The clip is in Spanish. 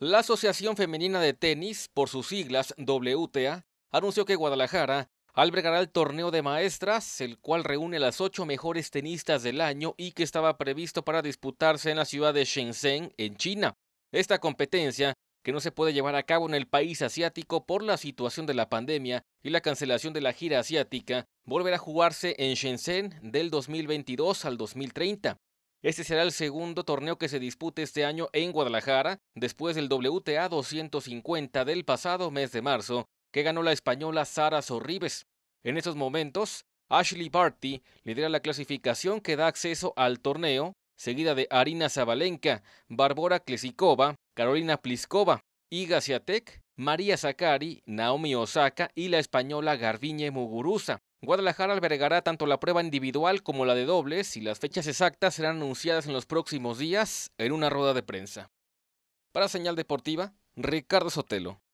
La Asociación Femenina de Tenis, por sus siglas WTA, anunció que Guadalajara albergará el torneo de maestras, el cual reúne las ocho mejores tenistas del año y que estaba previsto para disputarse en la ciudad de Shenzhen, en China. Esta competencia, que no se puede llevar a cabo en el país asiático por la situación de la pandemia y la cancelación de la gira asiática, volverá a jugarse en Shenzhen del 2022 al 2030. Este será el segundo torneo que se dispute este año en Guadalajara, después del WTA 250 del pasado mes de marzo, que ganó la española Sara Sorribes. En esos momentos, Ashley Barty lidera la clasificación que da acceso al torneo, seguida de Arina Zabalenka, Barbora Klesikova, Carolina Pliskova, Iga Siatek María Zacari, Naomi Osaka y la española Garbiñe Muguruza. Guadalajara albergará tanto la prueba individual como la de dobles y las fechas exactas serán anunciadas en los próximos días en una rueda de prensa. Para Señal Deportiva, Ricardo Sotelo.